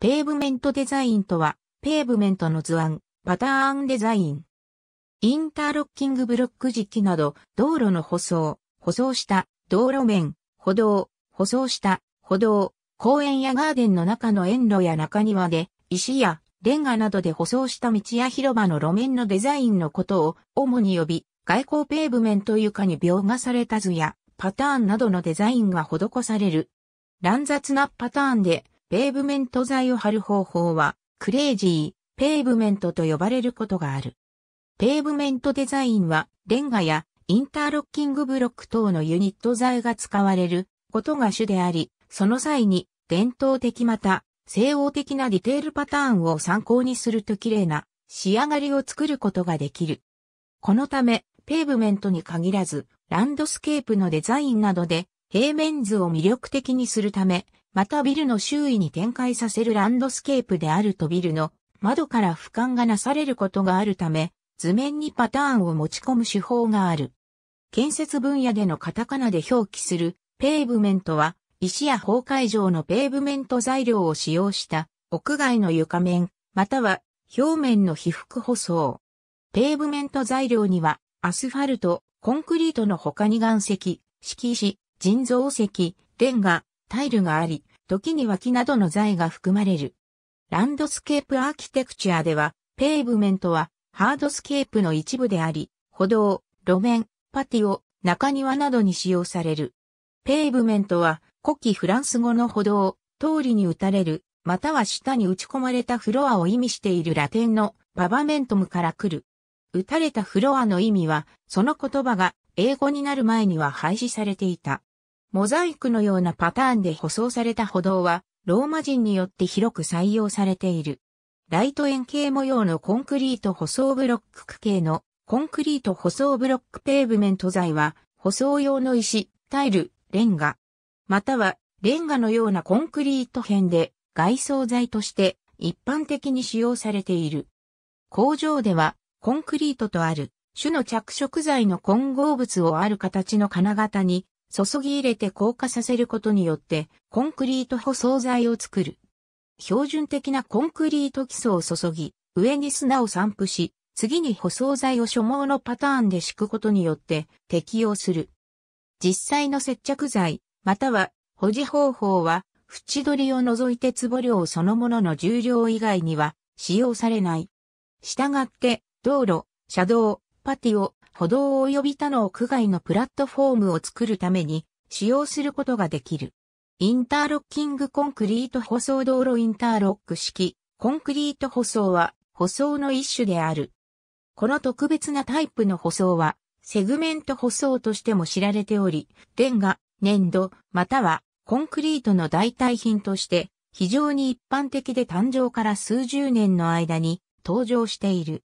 ペーブメントデザインとは、ペーブメントの図案、パターンデザイン。インターロッキングブロック時期など、道路の舗装、舗装した道路面、歩道、舗装した歩道、公園やガーデンの中の園路や中庭で、石やレンガなどで舗装した道や広場の路面のデザインのことを主に呼び、外交ペーブメント床に描画された図やパターンなどのデザインが施される。乱雑なパターンでペーブメント材を貼る方法は、クレイジー、ペーブメントと呼ばれることがある。ペーブメントデザインは、レンガやインターロッキングブロック等のユニット材が使われることが主であり、その際に伝統的また西欧的なディテールパターンを参考にすると綺麗な仕上がりを作ることができる。このため、ペーブメントに限らず、ランドスケープのデザインなどで平面図を魅力的にするため、またビルの周囲に展開させるランドスケープであるとビルの窓から俯瞰がなされることがあるため、図面にパターンを持ち込む手法がある。建設分野でのカタカナで表記するペーブメントは、石や崩壊状のペーブメント材料を使用した屋外の床面、または表面の被覆舗装。ペーブメント材料には、アスファルト、コンクリートの他に岩石、敷石、人造石、レンガ、タイルがあり、時に脇などの材が含まれる。ランドスケープアーキテクチャでは、ペーブメントはハードスケープの一部であり、歩道、路面、パティオ、中庭などに使用される。ペーブメントは古希フランス語の歩道、通りに打たれる、または下に打ち込まれたフロアを意味しているラテンのパバメントムから来る。打たれたフロアの意味は、その言葉が英語になる前には廃止されていた。モザイクのようなパターンで舗装された歩道は、ローマ人によって広く採用されている。ライト円形模様のコンクリート舗装ブロック区形のコンクリート舗装ブロックペーブメント材は、舗装用の石、タイル、レンガ、またはレンガのようなコンクリート片で外装材として一般的に使用されている。工場ではコンクリートとある種の着色剤の混合物をある形の金型に注ぎ入れて硬化させることによって、コンクリート舗装材を作る。標準的なコンクリート基礎を注ぎ、上に砂を散布し、次に舗装材を所毛のパターンで敷くことによって適用する。実際の接着剤、または保持方法は、縁取りを除いて壺量そのものの重量以外には使用されない。したがって、道路、車道、パティオ、歩道及び他の屋外のプラットフォームを作るために使用することができる。インターロッキングコンクリート舗装道路インターロック式コンクリート舗装は舗装の一種である。この特別なタイプの舗装はセグメント舗装としても知られており、レンガ、粘土、またはコンクリートの代替品として非常に一般的で誕生から数十年の間に登場している。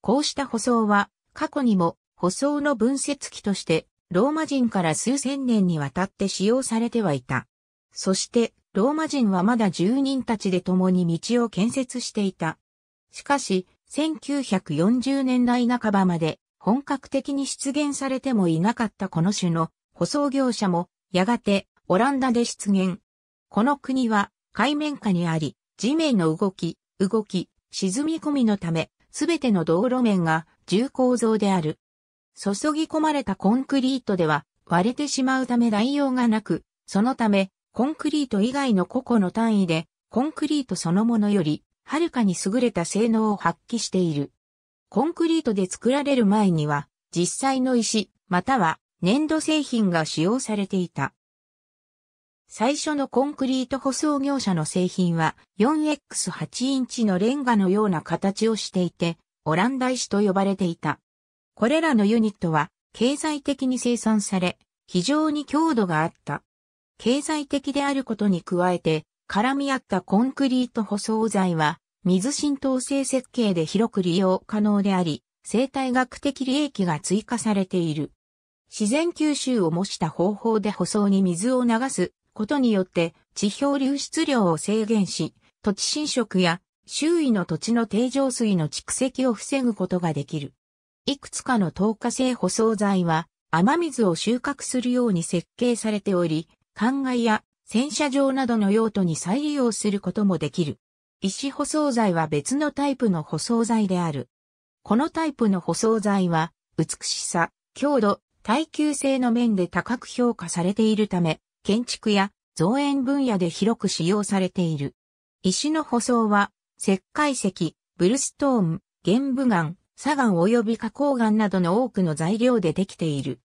こうした舗装は過去にも舗装の分節器として、ローマ人から数千年にわたって使用されてはいた。そして、ローマ人はまだ住人たちで共に道を建設していた。しかし、1940年代半ばまで本格的に出現されてもいなかったこの種の舗装業者も、やがてオランダで出現。この国は海面下にあり、地面の動き、動き、沈み込みのため、すべての道路面が重構造である。注ぎ込まれたコンクリートでは割れてしまうため代用がなく、そのため、コンクリート以外の個々の単位で、コンクリートそのものより、はるかに優れた性能を発揮している。コンクリートで作られる前には、実際の石、または粘土製品が使用されていた。最初のコンクリート舗装業者の製品は 4x8 インチのレンガのような形をしていて、オランダ石と呼ばれていた。これらのユニットは経済的に生産され、非常に強度があった。経済的であることに加えて、絡み合ったコンクリート舗装材は、水浸透性設計で広く利用可能であり、生態学的利益が追加されている。自然吸収を模した方法で舗装に水を流すことによって、地表流出量を制限し、土地侵食や周囲の土地の定常水の蓄積を防ぐことができる。いくつかの透過性舗装材は雨水を収穫するように設計されており、灌漑や洗車場などの用途に再利用することもできる。石舗装材は別のタイプの舗装材である。このタイプの舗装材は、美しさ、強度、耐久性の面で高く評価されているため、建築や造園分野で広く使用されている。石の舗装は、石灰石、ブルストーン、玄武岩、砂岩及び花崗岩などの多くの材料でできている。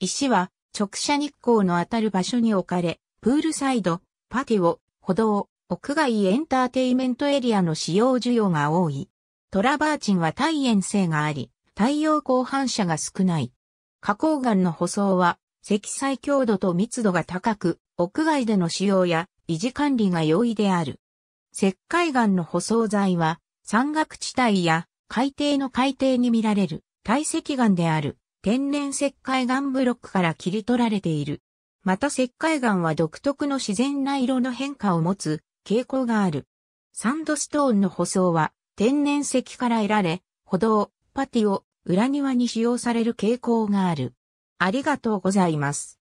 石は直射日光の当たる場所に置かれ、プールサイド、パティオ、歩道、屋外エンターテイメントエリアの使用需要が多い。トラバーチンは耐炎性があり、太陽光反射が少ない。花崗岩の舗装は積載強度と密度が高く、屋外での使用や維持管理が容易である。石灰岩の舗装材は山岳地帯や海底の海底に見られる堆積岩である天然石灰岩ブロックから切り取られている。また石灰岩は独特の自然な色の変化を持つ傾向がある。サンドストーンの舗装は天然石から得られ、歩道、パティを裏庭に使用される傾向がある。ありがとうございます。